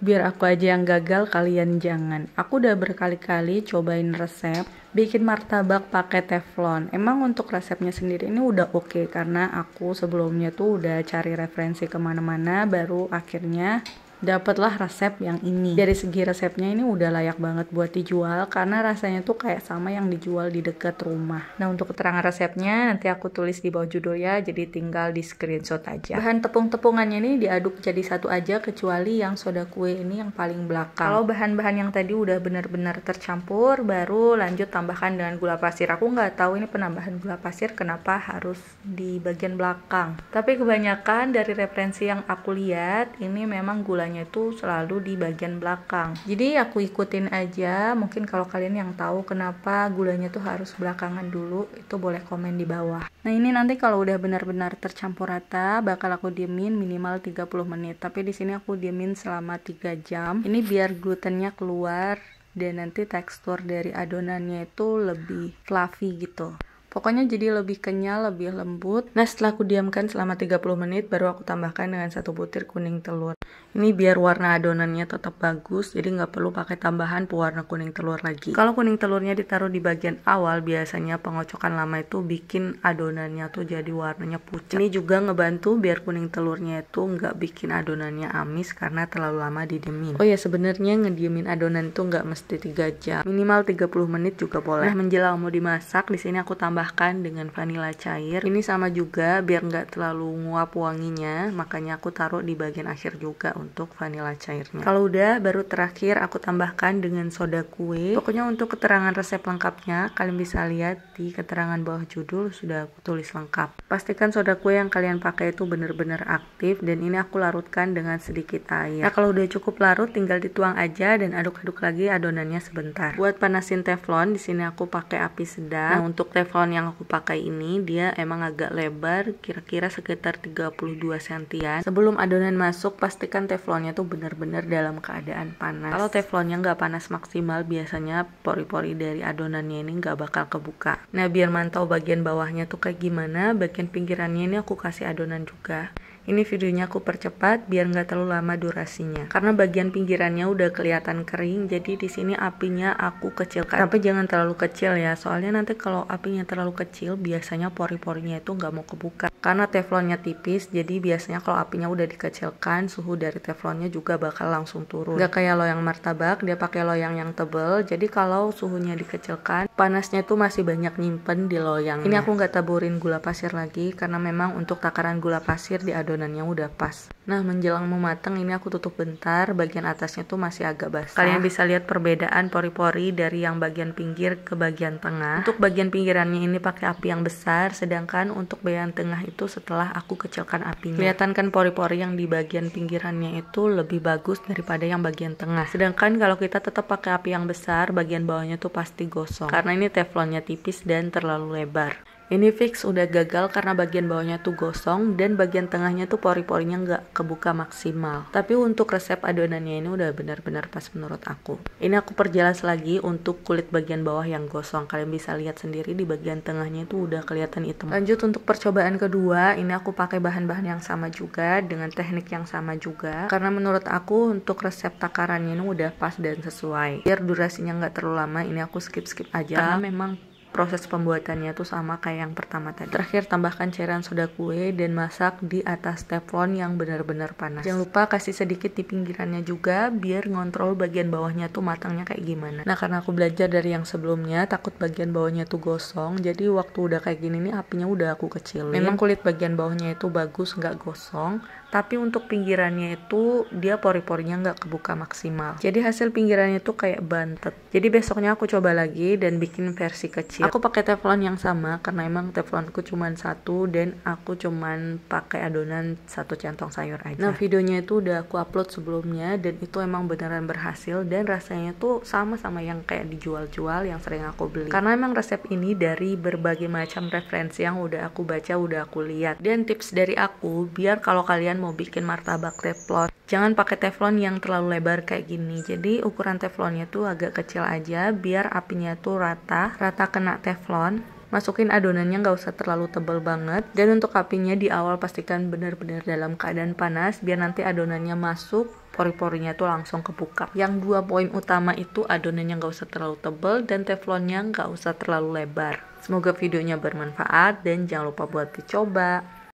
Biar aku aja yang gagal, kalian jangan. Aku udah berkali-kali cobain resep bikin martabak pakai teflon. Emang untuk resepnya sendiri ini udah oke okay, karena aku sebelumnya tuh udah cari referensi kemana-mana, baru akhirnya dapatlah resep yang ini dari segi resepnya ini udah layak banget buat dijual karena rasanya tuh kayak sama yang dijual di dekat rumah nah untuk keterangan resepnya nanti aku tulis di bawah judul ya jadi tinggal di screenshot aja bahan tepung-tepungannya ini diaduk jadi satu aja kecuali yang soda kue ini yang paling belakang kalau bahan-bahan yang tadi udah benar-benar tercampur baru lanjut tambahkan dengan gula pasir aku nggak tahu ini penambahan gula pasir kenapa harus di bagian belakang tapi kebanyakan dari referensi yang aku lihat ini memang gula itu selalu di bagian belakang jadi aku ikutin aja mungkin kalau kalian yang tahu kenapa gulanya tuh harus belakangan dulu itu boleh komen di bawah nah ini nanti kalau udah benar-benar tercampur rata bakal aku diemin minimal 30 menit tapi di sini aku diemin selama 3 jam ini biar glutennya keluar dan nanti tekstur dari adonannya itu lebih fluffy gitu Pokoknya jadi lebih kenyal, lebih lembut. Nah, setelah aku diamkan selama 30 menit, baru aku tambahkan dengan satu butir kuning telur ini biar warna adonannya tetap bagus jadi nggak perlu pakai tambahan pewarna kuning telur lagi kalau kuning telurnya ditaruh di bagian awal biasanya pengocokan lama itu bikin adonannya tuh jadi warnanya pucat ini juga ngebantu biar kuning telurnya itu nggak bikin adonannya amis karena terlalu lama didiemin oh ya sebenarnya ngediemin adonan tuh nggak mesti 3 jam minimal 30 menit juga boleh nah menjelang mau dimasak di sini aku tambahkan dengan vanila cair ini sama juga biar nggak terlalu nguap wanginya makanya aku taruh di bagian akhir juga juga untuk vanilla cairnya. Kalau udah, baru terakhir aku tambahkan dengan soda kue. Pokoknya untuk keterangan resep lengkapnya, kalian bisa lihat di keterangan bawah judul sudah aku tulis lengkap. Pastikan soda kue yang kalian pakai itu benar-benar aktif dan ini aku larutkan dengan sedikit air. Nah, kalau udah cukup larut, tinggal dituang aja dan aduk-aduk lagi adonannya sebentar. Buat panasin teflon, di sini aku pakai api sedang. Nah, untuk teflon yang aku pakai ini, dia emang agak lebar, kira-kira sekitar 32 cm Sebelum adonan masuk, pastikan pastikan teflonnya tuh benar-benar dalam keadaan panas. Kalau teflonnya nggak panas maksimal, biasanya pori-pori dari adonannya ini nggak bakal kebuka. Nah, biar mantau bagian bawahnya tuh kayak gimana, bagian pinggirannya ini aku kasih adonan juga. Ini videonya aku percepat biar nggak terlalu lama durasinya. Karena bagian pinggirannya udah kelihatan kering, jadi di sini apinya aku kecilkan. Tapi jangan terlalu kecil ya, soalnya nanti kalau apinya terlalu kecil, biasanya pori-porinya itu nggak mau kebuka. Karena teflonnya tipis, jadi biasanya kalau apinya udah dikecilkan, suhu dari teflonnya juga bakal langsung turun. Nggak kayak loyang martabak, dia pakai loyang yang tebel, jadi kalau suhunya dikecilkan, panasnya tuh masih banyak nyimpen di loyang. Ini aku nggak taburin gula pasir lagi, karena memang untuk takaran gula pasir diaduk adonannya udah pas. Nah, menjelang mematang ini aku tutup bentar, bagian atasnya tuh masih agak basah. Kalian bisa lihat perbedaan pori-pori dari yang bagian pinggir ke bagian tengah. Untuk bagian pinggirannya ini pakai api yang besar, sedangkan untuk bagian tengah itu setelah aku kecilkan apinya. Kelihatan kan pori-pori yang di bagian pinggirannya itu lebih bagus daripada yang bagian tengah. Sedangkan kalau kita tetap pakai api yang besar, bagian bawahnya tuh pasti gosong. Karena ini teflonnya tipis dan terlalu lebar. Ini fix udah gagal karena bagian bawahnya tuh gosong dan bagian tengahnya tuh pori-porinya nggak kebuka maksimal. Tapi untuk resep adonannya ini udah benar-benar pas menurut aku. Ini aku perjelas lagi untuk kulit bagian bawah yang gosong. Kalian bisa lihat sendiri di bagian tengahnya itu udah kelihatan hitam. Lanjut untuk percobaan kedua, ini aku pakai bahan-bahan yang sama juga dengan teknik yang sama juga. Karena menurut aku untuk resep takarannya ini udah pas dan sesuai. Biar durasinya nggak terlalu lama, ini aku skip-skip aja. Karena memang proses pembuatannya tuh sama kayak yang pertama tadi. Terakhir tambahkan cairan soda kue dan masak di atas teflon yang benar-benar panas. Jangan lupa kasih sedikit di pinggirannya juga biar ngontrol bagian bawahnya tuh matangnya kayak gimana. Nah karena aku belajar dari yang sebelumnya takut bagian bawahnya tuh gosong jadi waktu udah kayak gini nih apinya udah aku kecilin. Memang kulit bagian bawahnya itu bagus nggak gosong tapi untuk pinggirannya itu dia pori-porinya nggak kebuka maksimal jadi hasil pinggirannya itu kayak bantet jadi besoknya aku coba lagi dan bikin versi kecil aku pakai teflon yang sama karena emang teflonku cuma satu dan aku cuman pakai adonan satu centong sayur aja nah videonya itu udah aku upload sebelumnya dan itu emang beneran berhasil dan rasanya tuh sama sama yang kayak dijual-jual yang sering aku beli karena emang resep ini dari berbagai macam referensi yang udah aku baca udah aku lihat dan tips dari aku biar kalau kalian mau bikin martabak teflon jangan pakai teflon yang terlalu lebar kayak gini jadi ukuran teflonnya tuh agak kecil aja biar apinya tuh rata rata kena teflon masukin adonannya nggak usah terlalu tebal banget dan untuk apinya di awal pastikan benar-benar dalam keadaan panas biar nanti adonannya masuk pori-porinya tuh langsung kebuka yang dua poin utama itu adonannya nggak usah terlalu tebel dan teflonnya nggak usah terlalu lebar semoga videonya bermanfaat dan jangan lupa buat dicoba